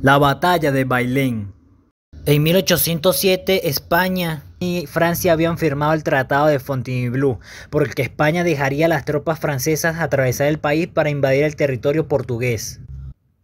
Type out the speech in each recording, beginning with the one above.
La batalla de Bailén. En 1807, España y Francia habían firmado el Tratado de Fontainebleau, por el que España dejaría a las tropas francesas atravesar el país para invadir el territorio portugués.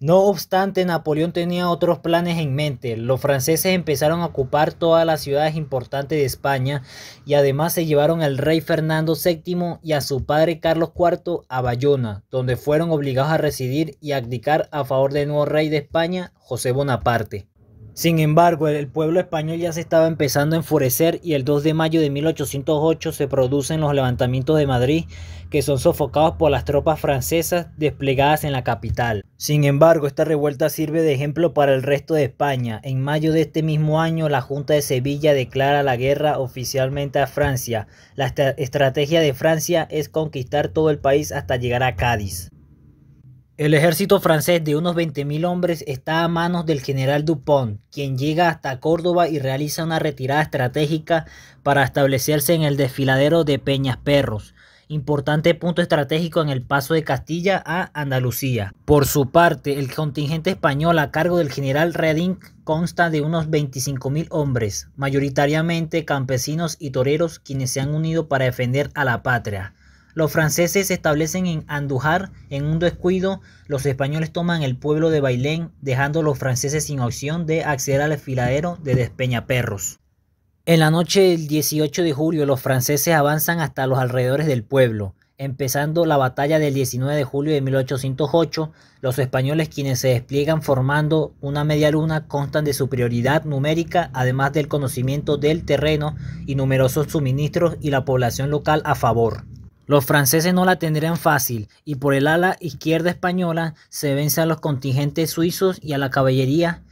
No obstante, Napoleón tenía otros planes en mente. Los franceses empezaron a ocupar todas las ciudades importantes de España y además se llevaron al rey Fernando VII y a su padre Carlos IV a Bayona, donde fueron obligados a residir y abdicar a favor del nuevo rey de España, José Bonaparte. Sin embargo, el pueblo español ya se estaba empezando a enfurecer y el 2 de mayo de 1808 se producen los levantamientos de Madrid que son sofocados por las tropas francesas desplegadas en la capital. Sin embargo, esta revuelta sirve de ejemplo para el resto de España. En mayo de este mismo año, la Junta de Sevilla declara la guerra oficialmente a Francia. La estrategia de Francia es conquistar todo el país hasta llegar a Cádiz. El ejército francés de unos 20.000 hombres está a manos del general Dupont, quien llega hasta Córdoba y realiza una retirada estratégica para establecerse en el desfiladero de Peñas Perros, importante punto estratégico en el paso de Castilla a Andalucía. Por su parte, el contingente español a cargo del general Reding consta de unos 25.000 hombres, mayoritariamente campesinos y toreros quienes se han unido para defender a la patria. Los franceses se establecen en Andujar, en un descuido, los españoles toman el pueblo de Bailén, dejando a los franceses sin opción de acceder al filadero de Despeñaperros. En la noche del 18 de julio los franceses avanzan hasta los alrededores del pueblo. Empezando la batalla del 19 de julio de 1808, los españoles quienes se despliegan formando una media luna constan de superioridad numérica, además del conocimiento del terreno y numerosos suministros y la población local a favor. Los franceses no la tendrían fácil y por el ala izquierda española se vence a los contingentes suizos y a la caballería.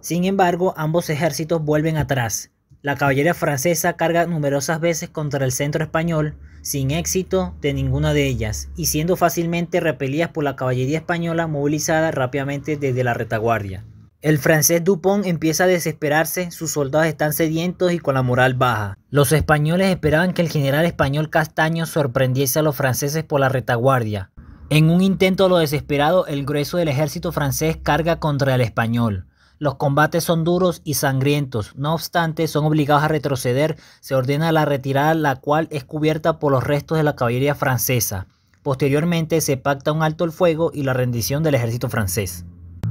Sin embargo, ambos ejércitos vuelven atrás. La caballería francesa carga numerosas veces contra el centro español, sin éxito de ninguna de ellas, y siendo fácilmente repelidas por la caballería española movilizada rápidamente desde la retaguardia. El francés Dupont empieza a desesperarse, sus soldados están sedientos y con la moral baja. Los españoles esperaban que el general español Castaño sorprendiese a los franceses por la retaguardia. En un intento lo desesperado, el grueso del ejército francés carga contra el español. Los combates son duros y sangrientos, no obstante son obligados a retroceder, se ordena la retirada la cual es cubierta por los restos de la caballería francesa. Posteriormente se pacta un alto el fuego y la rendición del ejército francés.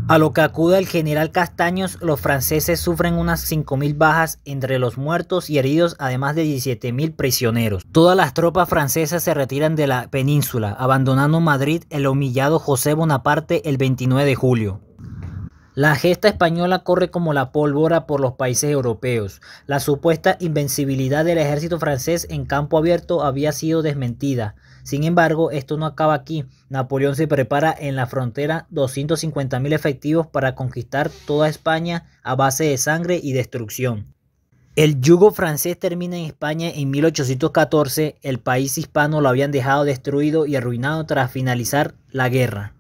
A lo que acude el general Castaños, los franceses sufren unas 5.000 bajas entre los muertos y heridos, además de 17.000 prisioneros. Todas las tropas francesas se retiran de la península, abandonando Madrid el humillado José Bonaparte el 29 de julio. La gesta española corre como la pólvora por los países europeos. La supuesta invencibilidad del ejército francés en campo abierto había sido desmentida. Sin embargo, esto no acaba aquí. Napoleón se prepara en la frontera 250.000 efectivos para conquistar toda España a base de sangre y destrucción. El yugo francés termina en España en 1814, el país hispano lo habían dejado destruido y arruinado tras finalizar la guerra.